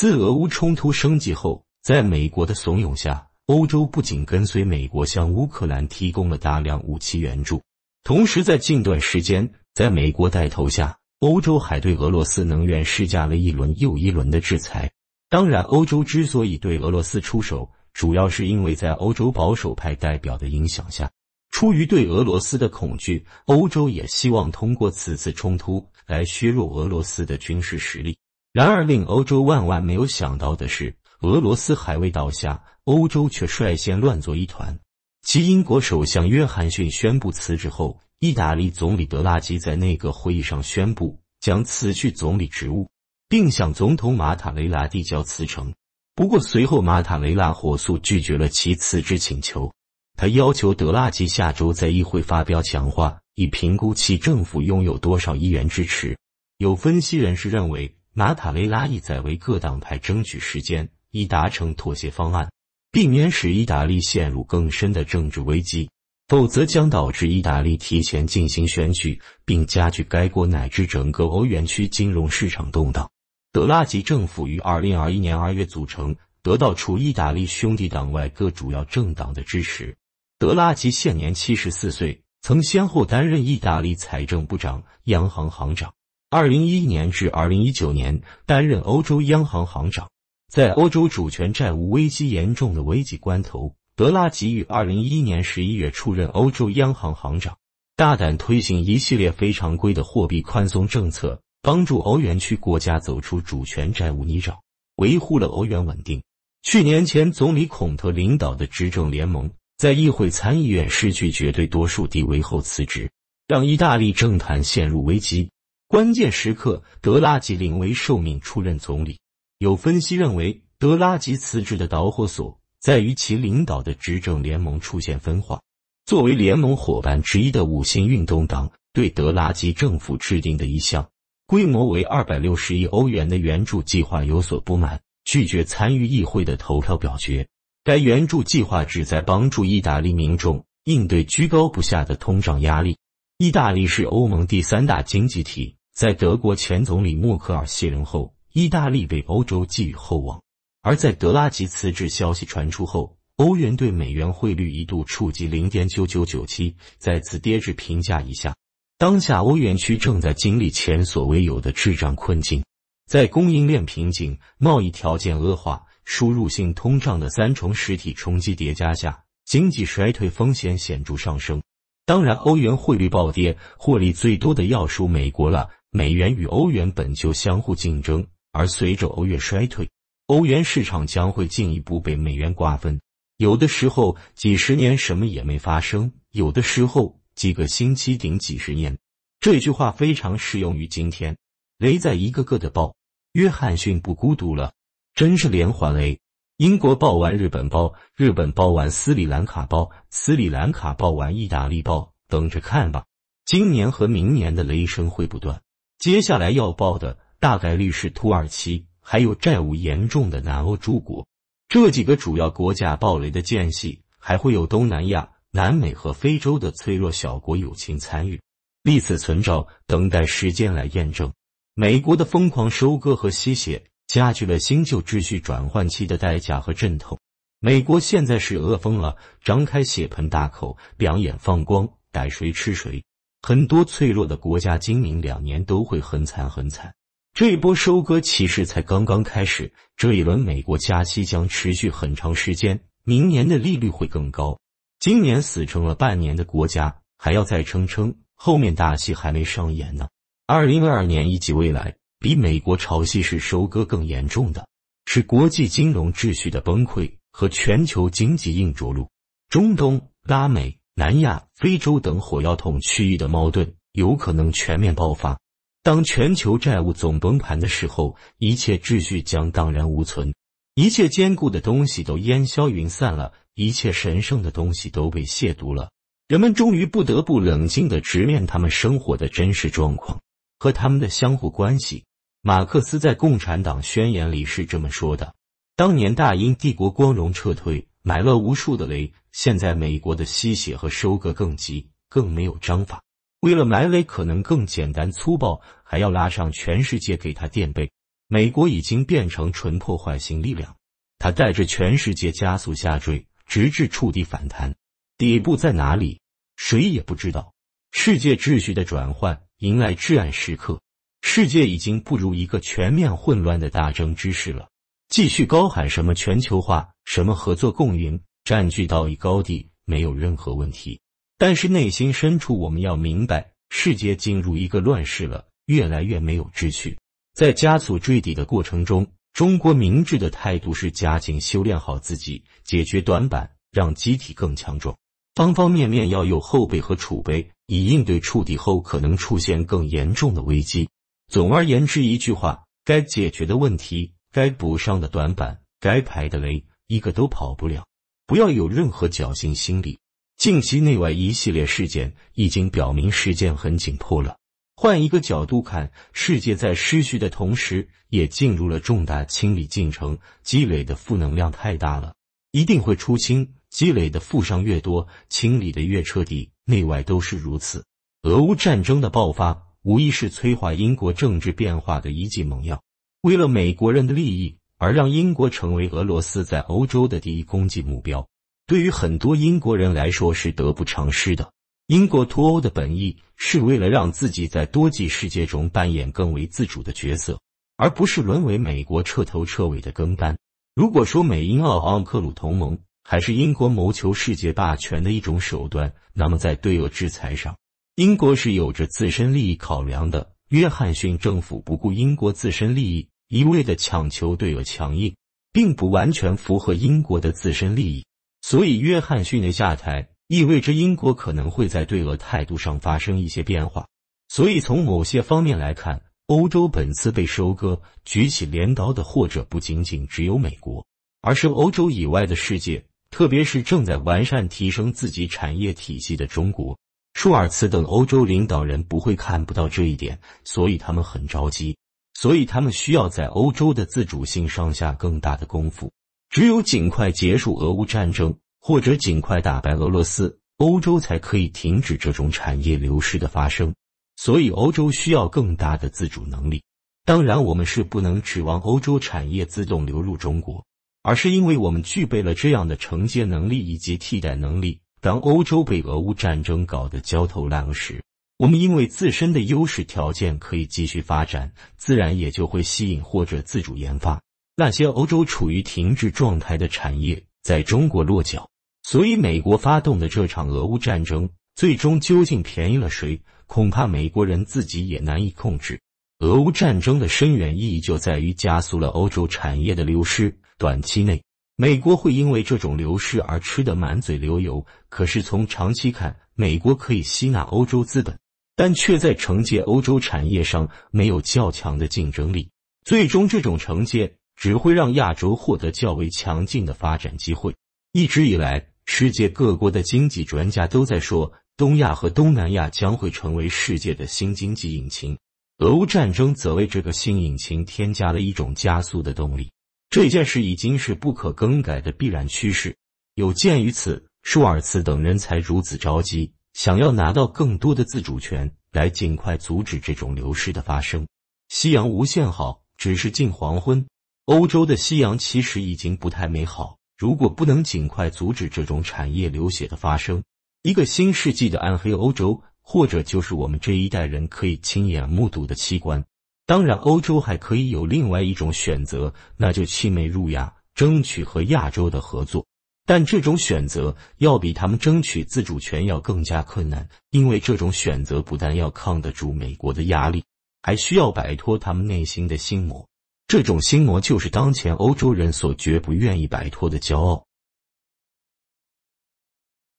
自俄乌冲突升级后，在美国的怂恿下，欧洲不仅跟随美国向乌克兰提供了大量武器援助，同时在近段时间，在美国带头下，欧洲还对俄罗斯能源施加了一轮又一轮的制裁。当然，欧洲之所以对俄罗斯出手，主要是因为在欧洲保守派代表的影响下，出于对俄罗斯的恐惧，欧洲也希望通过此次冲突来削弱俄罗斯的军事实力。然而，令欧洲万万没有想到的是，俄罗斯还未倒下，欧洲却率先乱作一团。其英国首相约翰逊宣布辞职后，意大利总理德拉吉在内阁会议上宣布将辞去总理职务，并向总统马塔雷拉递交辞呈。不过，随后马塔雷拉火速拒绝了其辞职请求，他要求德拉吉下周在议会发表讲话，以评估其政府拥有多少议员支持。有分析人士认为。马塔雷拉意在为各党派争取时间，以达成妥协方案，避免使意大利陷入更深的政治危机；否则将导致意大利提前进行选举，并加剧该国乃至整个欧元区金融市场动荡。德拉吉政府于二零二一年二月组成，得到除意大利兄弟党外各主要政党的支持。德拉吉现年七十四岁，曾先后担任意大利财政部长、央行行长。二零一一年至二零一九年担任欧洲央行行长，在欧洲主权债务危机严重的危急关头，德拉吉于二零一一年十一月出任欧洲央行行长，大胆推行一系列非常规的货币宽松政策，帮助欧元区国家走出主权债务泥沼，维护了欧元稳定。去年前总理孔特领导的执政联盟在议会参议院失去绝对多数地位后辞职，让意大利政坛陷入危机。关键时刻，德拉吉临危受命出任总理。有分析认为，德拉吉辞职的导火索在于其领导的执政联盟出现分化。作为联盟伙伴之一的五星运动党对德拉吉政府制定的一项规模为260亿欧元的援助计划有所不满，拒绝参与议会的投票表决。该援助计划旨在帮助意大利民众应对居高不下的通胀压力。意大利是欧盟第三大经济体。在德国前总理默克尔卸任后，意大利被欧洲寄予厚望；而在德拉吉辞职消息传出后，欧元对美元汇率一度触及零点九九九七，再次跌至评价以下。当下欧元区正在经历前所未有的滞胀困境，在供应链瓶颈、贸易条件恶化、输入性通胀的三重实体冲击叠加下，经济衰退风险显著上升。当然，欧元汇率暴跌，获利最多的要数美国了。美元与欧元本就相互竞争，而随着欧元衰退，欧元市场将会进一步被美元瓜分。有的时候几十年什么也没发生，有的时候几个星期顶几十年。这句话非常适用于今天。雷在一个个的爆，约翰逊不孤独了，真是连环雷。英国爆完，日本爆，日本爆完斯里兰卡爆，斯里兰卡爆完意大利爆，等着看吧。今年和明年的雷声会不断。接下来要爆的大概率是土耳其，还有债务严重的南欧诸国。这几个主要国家爆雷的间隙，还会有东南亚、南美和非洲的脆弱小国友情参与。立此存照，等待时间来验证。美国的疯狂收割和吸血，加剧了新旧秩序转换期的代价和阵痛。美国现在是饿疯了，张开血盆大口，两眼放光，逮谁吃谁。很多脆弱的国家，今明两年都会很惨很惨。这一波收割其实才刚刚开始，这一轮美国加息将持续很长时间，明年的利率会更高。今年死撑了半年的国家，还要再撑撑，后面大戏还没上演呢。二零二二年以及未来，比美国潮汐式收割更严重的是国际金融秩序的崩溃和全球经济硬着陆，中东、拉美。南亚、非洲等火药桶区域的矛盾有可能全面爆发。当全球债务总崩盘的时候，一切秩序将荡然无存，一切坚固的东西都烟消云散了，一切神圣的东西都被亵渎了。人们终于不得不冷静地直面他们生活的真实状况和他们的相互关系。马克思在《共产党宣言》里是这么说的：“当年大英帝国光荣撤退。”埋了无数的雷，现在美国的吸血和收割更急，更没有章法。为了埋雷，可能更简单粗暴，还要拉上全世界给他垫背。美国已经变成纯破坏性力量，他带着全世界加速下坠，直至触底反弹。底部在哪里？谁也不知道。世界秩序的转换迎来至暗时刻，世界已经步入一个全面混乱的大争之势了。继续高喊什么全球化、什么合作共赢，占据道义高地没有任何问题。但是内心深处，我们要明白，世界进入一个乱世了，越来越没有秩序。在加速坠底的过程中，中国明智的态度是加紧修炼好自己，解决短板，让机体更强壮，方方面面要有后备和储备，以应对触底后可能出现更严重的危机。总而言之，一句话，该解决的问题。该补上的短板，该排的雷，一个都跑不了。不要有任何侥幸心理。近期内外一系列事件已经表明，事件很紧迫了。换一个角度看，世界在失去的同时，也进入了重大清理进程。积累的负能量太大了，一定会出清。积累的负伤越多，清理的越彻底。内外都是如此。俄乌战争的爆发，无疑是催化英国政治变化的一剂猛药。为了美国人的利益而让英国成为俄罗斯在欧洲的第一攻击目标，对于很多英国人来说是得不偿失的。英国脱欧的本意是为了让自己在多极世界中扮演更为自主的角色，而不是沦为美国彻头彻尾的跟班。如果说美英澳昂克鲁同盟还是英国谋求世界霸权的一种手段，那么在对俄制裁上，英国是有着自身利益考量的。约翰逊政府不顾英国自身利益，一味的强求对俄强硬，并不完全符合英国的自身利益。所以，约翰逊的下台意味着英国可能会在对俄态度上发生一些变化。所以，从某些方面来看，欧洲本次被收割、举起镰刀的，或者不仅仅只有美国，而是欧洲以外的世界，特别是正在完善提升自己产业体系的中国。舒尔茨等欧洲领导人不会看不到这一点，所以他们很着急，所以他们需要在欧洲的自主性上下更大的功夫。只有尽快结束俄乌战争，或者尽快打败俄罗斯，欧洲才可以停止这种产业流失的发生。所以欧洲需要更大的自主能力。当然，我们是不能指望欧洲产业自动流入中国，而是因为我们具备了这样的承接能力以及替代能力。当欧洲被俄乌战争搞得焦头烂额时，我们因为自身的优势条件可以继续发展，自然也就会吸引或者自主研发那些欧洲处于停滞状态的产业在中国落脚。所以，美国发动的这场俄乌战争，最终究竟便宜了谁？恐怕美国人自己也难以控制。俄乌战争的深远意义就在于加速了欧洲产业的流失，短期内。美国会因为这种流失而吃得满嘴流油，可是从长期看，美国可以吸纳欧洲资本，但却在承接欧洲产业上没有较强的竞争力。最终，这种承接只会让亚洲获得较为强劲的发展机会。一直以来，世界各国的经济专家都在说，东亚和东南亚将会成为世界的新经济引擎。俄乌战争则为这个新引擎添加了一种加速的动力。这件事已经是不可更改的必然趋势。有鉴于此，舒尔茨等人才如此着急，想要拿到更多的自主权，来尽快阻止这种流失的发生。夕阳无限好，只是近黄昏。欧洲的夕阳其实已经不太美好。如果不能尽快阻止这种产业流血的发生，一个新世纪的暗黑欧洲，或者就是我们这一代人可以亲眼目睹的奇观。当然，欧洲还可以有另外一种选择，那就弃美入亚，争取和亚洲的合作。但这种选择要比他们争取自主权要更加困难，因为这种选择不但要抗得住美国的压力，还需要摆脱他们内心的心魔。这种心魔就是当前欧洲人所绝不愿意摆脱的骄傲。